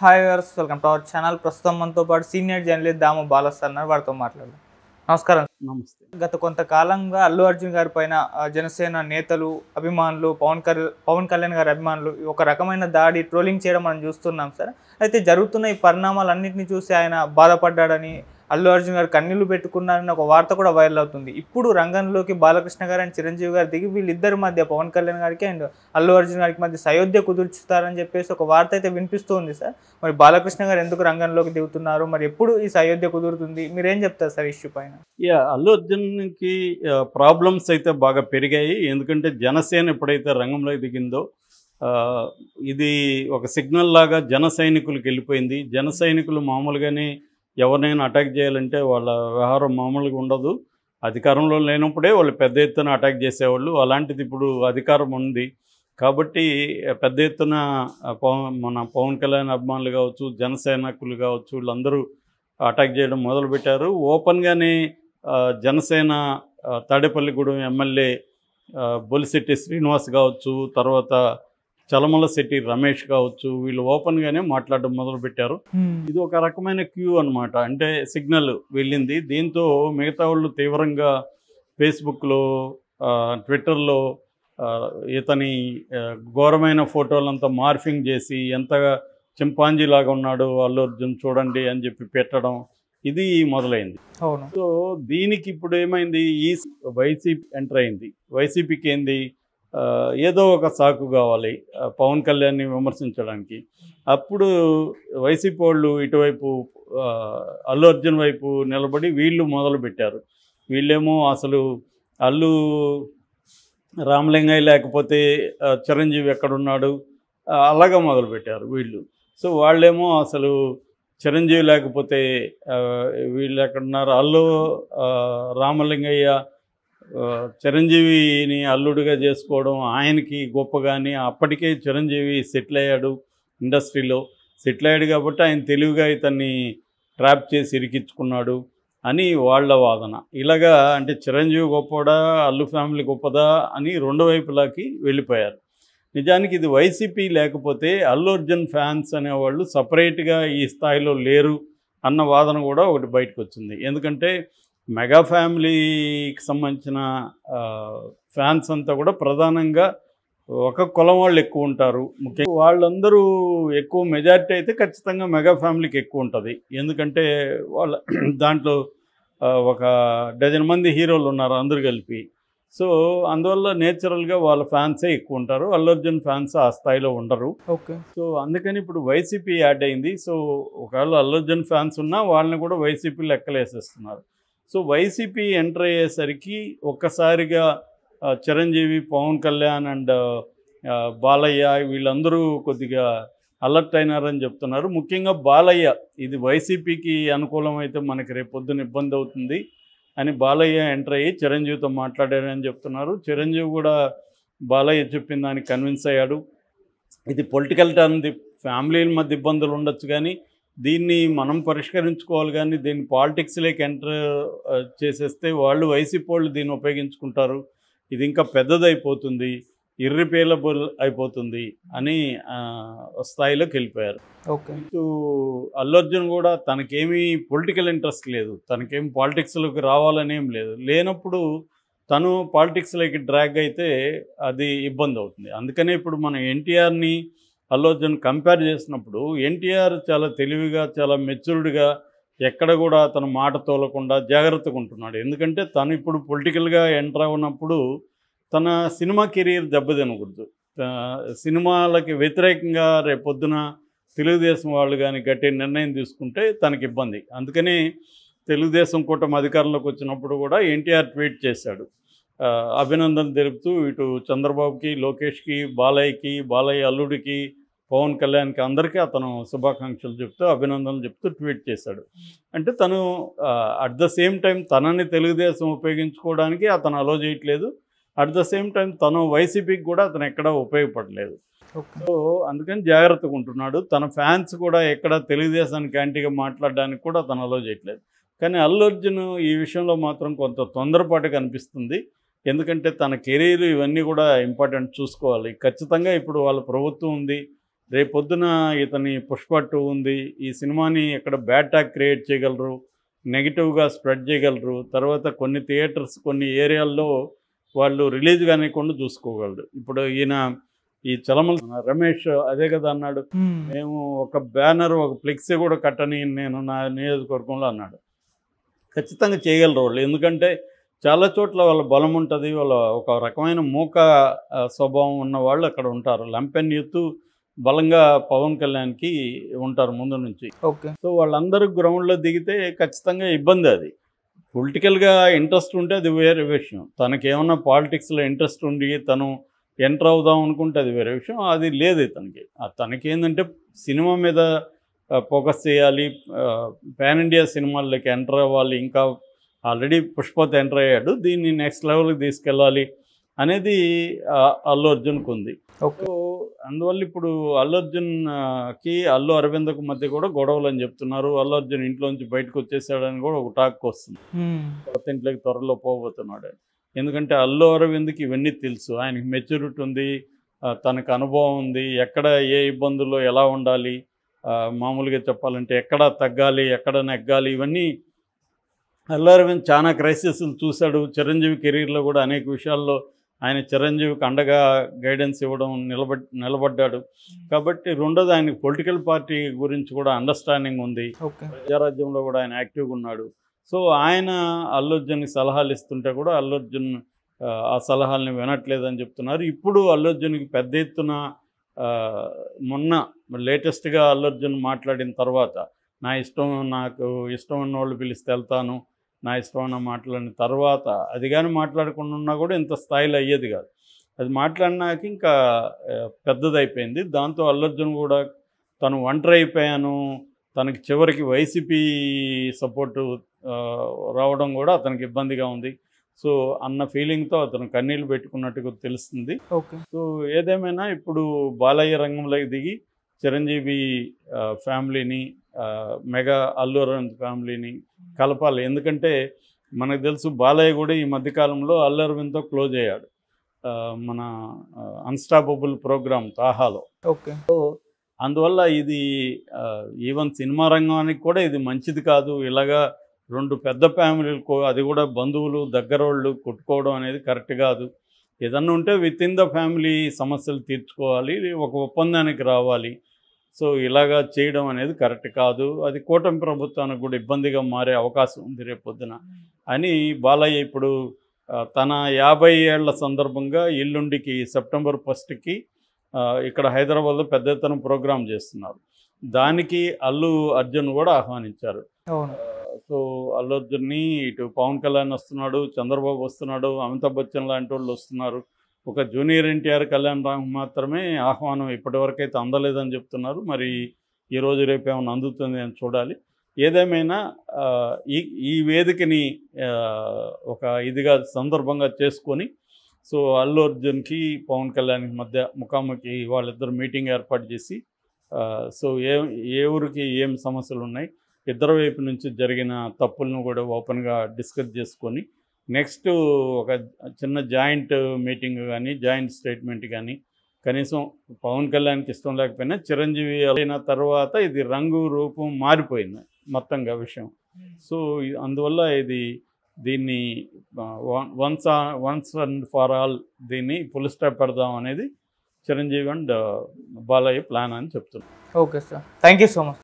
hi viewers welcome to our channel ప్రస్తుతం మనతో పాటు సీనియర్ జర్నలిస్ట్ దాము బాలస్ అన్నారు వారితో మాట్లాడారు నమస్కారం నమస్తే గత కొంతకాలంగా అల్లు అర్జున్ గారి పైన జనసేన నేతలు అభిమానులు పవన్ పవన్ కళ్యాణ్ గారి అభిమానులు ఒక రకమైన దాడి ట్రోలింగ్ చేయడం మనం చూస్తున్నాం సార్ అయితే జరుగుతున్న ఈ పరిణామాలన్నింటినీ చూసి ఆయన బాధపడ్డాడని అల్లు అర్జున్ గారు కన్నీళ్లు పెట్టుకున్నారని ఒక వార్త కూడా వైరల్ అవుతుంది ఇప్పుడు రంగంలోకి బాలకృష్ణ గారు అండ్ చిరంజీవి గారు దిగి వీళ్ళిద్దరి మధ్య పవన్ కళ్యాణ్ గారికి అండ్ అల్లు అర్జున్ గారికి మధ్య సయోధ్య కుదుర్చుతారని చెప్పేసి ఒక వార్త అయితే వినిపిస్తూ ఉంది సార్ మరి బాలకృష్ణ గారు ఎందుకు రంగంలోకి దిగుతున్నారు మరి ఎప్పుడు ఈ సయోధ్య కుదురుతుంది మీరేం చెప్తారు సార్ ఇష్యూ పైన యా అల్లు అర్జున్కి ప్రాబ్లమ్స్ అయితే బాగా పెరిగాయి ఎందుకంటే జనసేన ఎప్పుడైతే రంగంలోకి దిగిందో ఇది ఒక సిగ్నల్ లాగా జన సైనికులకు వెళ్ళిపోయింది జన సైనికులు మామూలుగానే ఎవరినైనా అటాక్ చేయాలంటే వాళ్ళ వ్యవహారం మామూలుగా ఉండదు అధికారంలో లేనప్పుడే వాళ్ళు పెద్ద ఎత్తున అటాక్ చేసేవాళ్ళు అలాంటిది ఇప్పుడు అధికారం ఉంది కాబట్టి పెద్ద ఎత్తున పవన్ మన పవన్ కళ్యాణ్ అభిమానులు కావచ్చు జనసేనకులు కావచ్చు వీళ్ళందరూ అటాక్ చేయడం మొదలుపెట్టారు ఓపెన్గానే జనసేన తాడేపల్లిగూడెం ఎమ్మెల్యే బొలిశెట్టి శ్రీనివాస్ కావచ్చు తర్వాత చలమల శెట్టి రమేష్ కావచ్చు వీళ్ళు ఓపెన్గానే మాట్లాడడం మొదలుపెట్టారు ఇది ఒక రకమైన క్యూ అనమాట అంటే సిగ్నల్ వెళ్ళింది దీంతో మిగతా వాళ్ళు తీవ్రంగా ఫేస్బుక్లో ట్విట్టర్లో ఇతని ఘోరమైన ఫోటోలంతా మార్ఫింగ్ చేసి ఎంతగా చింపాంజీలాగా ఉన్నాడు అల్లు అర్జున్ చూడండి అని చెప్పి పెట్టడం ఇది మొదలైంది సో దీనికి ఇప్పుడు ఏమైంది ఈ వైసీపీ ఎంటర్ అయింది వైసీపీకి ఏంది ఏదో ఒక సాకు కావాలి పవన్ కళ్యాణ్ని విమర్శించడానికి అప్పుడు వైసీపీ వాళ్ళు ఇటువైపు అల్లు అర్జున్ వైపు నిలబడి వీళ్ళు మొదలుపెట్టారు వీళ్ళేమో అసలు అల్లు రామలింగయ్య లేకపోతే చిరంజీవి ఎక్కడున్నాడు అలాగా మొదలుపెట్టారు వీళ్ళు సో వాళ్ళేమో అసలు చిరంజీవి లేకపోతే వీళ్ళు ఎక్కడున్నారు అల్లు రామలింగయ్య చిరంజీవిని అల్లుడిగా చేసుకోవడం ఆయనకి గొప్పగాని అప్పటికే చిరంజీవి సెటిల్ అయ్యాడు ఇండస్ట్రీలో సెటిల్ అయ్యాడు కాబట్టి ఆయన తెలివిగా ఇతన్ని ట్రాప్ చేసి ఇరికించుకున్నాడు అని వాళ్ళ వాదన ఇలాగా అంటే చిరంజీవి గొప్పడా అల్లు ఫ్యామిలీ గొప్పదా అని రెండు వైపులాకి వెళ్ళిపోయారు నిజానికి ఇది వైసీపీ లేకపోతే అల్లు అర్జున్ ఫ్యాన్స్ అనేవాళ్ళు సపరేట్గా ఈ స్థాయిలో లేరు అన్న వాదన కూడా ఒకటి బయటకు వచ్చింది ఎందుకంటే మెగా ఫ్యామిలీకి సంబంధించిన ఫ్యాన్స్ అంతా కూడా ప్రధానంగా ఒక కులం వాళ్ళు ఎక్కువ ఉంటారు ముఖ్యంగా వాళ్ళందరూ ఎక్కువ మెజారిటీ అయితే ఖచ్చితంగా మెగా ఫ్యామిలీకి ఎక్కువ ఉంటుంది ఎందుకంటే వాళ్ళ దాంట్లో ఒక డజన్ మంది హీరోలు ఉన్నారు అందరు కలిపి సో అందువల్ల నేచురల్గా వాళ్ళ ఫ్యాన్సే ఎక్కువ ఉంటారు అల్లు అర్జున్ ఫ్యాన్స్ ఆ స్థాయిలో ఉండరు ఓకే సో అందుకని ఇప్పుడు వైసీపీ యాడ్ అయింది సో ఒకవేళ అల్లర్జున్ ఫ్యాన్స్ ఉన్నా వాళ్ళని కూడా వైసీపీ లెక్కలేసేస్తున్నారు సో వైసీపీ ఎంటర్ అయ్యేసరికి ఒక్కసారిగా చిరంజీవి పవన్ కళ్యాణ్ అండ్ బాలయ్య వీళ్ళందరూ కొద్దిగా అలర్ట్ అయినారని చెప్తున్నారు ముఖ్యంగా బాలయ్య ఇది వైసీపీకి అనుకూలమైతే మనకి రేపొద్దున ఇబ్బంది అవుతుంది అని బాలయ్య ఎంటర్ అయ్యి చిరంజీవితో మాట్లాడారని చెప్తున్నారు చిరంజీవి కూడా బాలయ్య చెప్పిన దానికి కన్విన్స్ అయ్యాడు ఇది పొలిటికల్ టర్మ్ ది ఫ్యామిలీల మధ్య ఇబ్బందులు ఉండొచ్చు కానీ దీన్ని మనం పరిష్కరించుకోవాలి కానీ దీన్ని పాలిటిక్స్లోకి ఎంటర్ చేసేస్తే వాళ్ళు వైసీపీ వాళ్ళు దీన్ని ఉపయోగించుకుంటారు ఇది ఇంకా పెద్దదైపోతుంది ఇర్రిపేలబుల్ అయిపోతుంది అని స్థాయిలోకి వెళ్ళిపోయారు ఓకే ఇటు అర్జున్ కూడా తనకేమీ పొలిటికల్ ఇంట్రెస్ట్ లేదు తనకేమి పాలిటిక్స్లోకి రావాలనేం లేదు లేనప్పుడు తను పాలిటిక్స్లోకి డ్రాగ్ అయితే అది ఇబ్బంది అవుతుంది అందుకనే ఇప్పుడు మనం ఎన్టీఆర్ని ఆలోచన కంపేర్ చేసినప్పుడు ఎన్టీఆర్ చాలా తెలివిగా చాలా మెచ్యూర్డ్గా ఎక్కడ కూడా తన మాట తోలకుండా జాగ్రత్తగా ఉంటున్నాడు ఎందుకంటే తను ఇప్పుడు పొలిటికల్గా ఎంటర్ అవునప్పుడు తన సినిమా కెరీర్ దెబ్బతినకూడదు సినిమాలకి వ్యతిరేకంగా రేపొద్దున తెలుగుదేశం వాళ్ళు కానీ గట్టి నిర్ణయం తీసుకుంటే తనకి ఇబ్బంది అందుకని తెలుగుదేశం కూటమి అధికారంలోకి వచ్చినప్పుడు కూడా ఎన్టీఆర్ ట్వీట్ చేశాడు అభినందన తెలుపుతూ ఇటు చంద్రబాబుకి లోకేష్కి బాలయ్యకి బాలయ్య అల్లుడికి పవన్ కళ్యాణ్కి అందరికీ అతను శుభాకాంక్షలు చెప్తూ అభినందనలు చెప్తూ ట్వీట్ చేశాడు అంటే తను అట్ ద సేమ్ టైం తనని తెలుగుదేశం ఉపయోగించుకోవడానికి అతను అలో చేయట్లేదు అట్ ద సేమ్ టైం తను వైసీపీకి కూడా అతను ఎక్కడా ఉపయోగపడలేదు సో అందుకని జాగ్రత్తగా ఉంటున్నాడు తన ఫ్యాన్స్ కూడా ఎక్కడ తెలుగుదేశానికి యాంటీగా మాట్లాడడానికి కూడా అతను అలో చేయట్లేదు కానీ అల్లు అర్జున్ ఈ విషయంలో మాత్రం కొంత తొందరపాటు కనిపిస్తుంది ఎందుకంటే తన కెరీర్ ఇవన్నీ కూడా ఇంపార్టెంట్ చూసుకోవాలి ఖచ్చితంగా ఇప్పుడు వాళ్ళ ప్రభుత్వం ఉంది రేపొద్దున ఇతని పుష్పట్టు ఉంది ఈ సినిమాని ఎక్కడ బ్యాటాక్ క్రియేట్ చేయగలరు నెగిటివ్గా స్ప్రెడ్ చేయగలరు తర్వాత కొన్ని థియేటర్స్ కొన్ని ఏరియాల్లో వాళ్ళు రిలీజ్ కానివ్వకుండా చూసుకోగలరు ఇప్పుడు ఈయన ఈ చలమల రమేష్ అదే కదా అన్నాడు మేము ఒక బ్యానర్ ఒక ఫ్లెక్సీ కూడా కట్టని నేను నా నియోజకవర్గంలో అన్నాడు ఖచ్చితంగా చేయగలరు వాళ్ళు ఎందుకంటే చాలా చోట్ల వాళ్ళ బలం ఉంటుంది వాళ్ళ ఒక రకమైన మూక స్వభావం ఉన్న వాళ్ళు అక్కడ ఉంటారు లంపెన్ యూత్ బలంగా పవన్ కళ్యాణ్కి ఉంటారు ముందు నుంచి ఓకే సో వాళ్ళందరూ గ్రౌండ్లో దిగితే ఖచ్చితంగా ఇబ్బంది అది పొలిటికల్గా ఇంట్రెస్ట్ ఉంటే అది వేరే విషయం తనకేమన్నా పాలిటిక్స్లో ఇంట్రెస్ట్ ఉండి తను ఎంటర్ అవుదాం అనుకుంటే అది వేరే విషయం అది లేదు తనకి తనకేందంటే సినిమా మీద ఫోకస్ చేయాలి పాన్ ఇండియా సినిమాల్లోకి ఎంటర్ అవ్వాలి ఇంకా ఆల్రెడీ పుష్పత్ ఎంటర్ అయ్యాడు దీన్ని నెక్స్ట్ లెవెల్కి తీసుకెళ్ళాలి అనేది అల్లు అర్జున్కు ఉంది సో అందువల్ల ఇప్పుడు అల్లు అర్జున్కి అల్లు అరవింద్కు మధ్య కూడా గొడవలు అని చెప్తున్నారు అల్లు అర్జున్ ఇంట్లోంచి బయటకు వచ్చేసాడని కూడా ఒక టాక్ వస్తుంది కొత్త ఇంట్లోకి త్వరలో పోబోతున్నాడు ఎందుకంటే అల్లు అరవింద్కి ఇవన్నీ తెలుసు ఆయనకి మెచ్యూరిటీ ఉంది తనకు అనుభవం ఉంది ఎక్కడ ఏ ఇబ్బందుల్లో ఎలా ఉండాలి మామూలుగా చెప్పాలంటే ఎక్కడ తగ్గాలి ఎక్కడ నెగ్గాలి ఇవన్నీ అల్లారవింద్ చాలా క్రైసిస్లు చూశాడు చిరంజీవి కెరీర్లో కూడా అనేక విషయాల్లో ఆయన చిరంజీవికి అండగా గైడెన్స్ ఇవ్వడం నిలబడ్ నిలబడ్డాడు కాబట్టి రెండోది ఆయన పొలిటికల్ పార్టీ గురించి కూడా అండర్స్టాండింగ్ ఉంది ప్రజారాజ్యంలో కూడా ఆయన యాక్టివ్గా ఉన్నాడు సో ఆయన అల్లుర్జున్కి సలహాలు ఇస్తుంటే కూడా అల్లుర్జున్ ఆ సలహాలని వినట్లేదని చెప్తున్నారు ఇప్పుడు అల్లుర్జున్కి పెద్ద ఎత్తున మొన్న లేటెస్ట్గా అల్లుర్జున్ మాట్లాడిన తర్వాత నా ఇష్టం నాకు ఇష్టం ఉన్న వాళ్ళు పిలిస్తే వెళ్తాను నా ఇష్టమైన మాట్లాడిన తర్వాత అది కానీ మాట్లాడకుండా ఉన్నా కూడా ఇంత స్థాయిలో అయ్యేది కాదు అది మాట్లాడినాక ఇంకా పెద్దదైపోయింది దాంతో అల్లర్జున్ కూడా తను ఒంటరి అయిపోయాను తనకి చివరికి వైసీపీ సపోర్టు రావడం కూడా అతనికి ఇబ్బందిగా ఉంది సో అన్న ఫీలింగ్తో అతను కన్నీళ్ళు పెట్టుకున్నట్టుగా తెలుస్తుంది ఓకే సో ఏదేమైనా ఇప్పుడు బాలయ్య రంగంలోకి దిగి చిరంజీవి ఫ్యామిలీని మెగా అల్లు అరవింద్ ఫ్యామిలీని కలపాలి ఎందుకంటే మనకు తెలుసు బాలయ్య కూడా ఈ మధ్యకాలంలో అల్లు అరవింద్తో క్లోజ్ అయ్యాడు మన అన్స్టాపబుల్ ప్రోగ్రామ్ తాహాలో ఓకే అందువల్ల ఇది ఈవెన్ సినిమా రంగానికి కూడా ఇది మంచిది కాదు ఇలాగా రెండు పెద్ద ఫ్యామిలీలు అది కూడా బంధువులు దగ్గరోళ్ళు కొట్టుకోవడం అనేది కరెక్ట్ కాదు ఏదన్నా ఉంటే విత్ ఇన్ ద ఫ్యామిలీ సమస్యలు తీర్చుకోవాలి ఒక ఒప్పందానికి రావాలి సో ఇలాగా చేయడం అనేది కరెక్ట్ కాదు అది కూటమి ప్రభుత్వానికి కూడా ఇబ్బందిగా మారే అవకాశం ఉంది రేపొద్దున అని బాలయ్య ఇప్పుడు తన యాభై ఏళ్ల సందర్భంగా ఎల్లుండికి సెప్టెంబర్ ఫస్ట్కి ఇక్కడ హైదరాబాద్లో పెద్ద ఎత్తున ప్రోగ్రాం చేస్తున్నారు దానికి అల్లు అర్జున్ కూడా ఆహ్వానించారు సో అల్లు అర్జున్ని ఇటు పవన్ కళ్యాణ్ వస్తున్నాడు చంద్రబాబు వస్తున్నాడు అమితాబ్ బచ్చన్ లాంటి వాళ్ళు వస్తున్నారు ఒక జూనియర్ ఎన్టీఆర్ కళ్యాణ్ రామ్ మాత్రమే ఆహ్వానం ఇప్పటివరకైతే అందలేదని చెప్తున్నారు మరి ఈరోజు రేపు ఏమైనా అందుతుంది అని చూడాలి ఏదేమైనా ఈ ఈ వేదికని ఒక ఇదిగా సందర్భంగా చేసుకొని సో అల్లు అర్జున్కి పవన్ కళ్యాణ్కి మధ్య ముఖాముఖి వాళ్ళిద్దరు మీటింగ్ ఏర్పాటు చేసి సో ఏ ఏ ఊరికి ఏం సమస్యలు ఉన్నాయి ఇద్దరు వైపు నుంచి జరిగిన తప్పులను కూడా ఓపెన్గా డిస్కస్ చేసుకొని నెక్స్ట్ ఒక చిన్న జాయింట్ మీటింగ్ కానీ జాయింట్ స్టేట్మెంట్ కానీ కనీసం పవన్ కళ్యాణ్కి ఇష్టం లేకపోయినా చిరంజీవి అయిన తర్వాత ఇది రంగు రూపం మారిపోయింది మొత్తంగా విషయం సో అందువల్ల ఇది దీన్ని once once and for all దీన్ని ఫుల్ స్టాప్ పెడదాం అనేది చిరంజీవి అండ్ బాలయ్య ప్లాన్ అని చెప్తున్నాను okay sir thank so much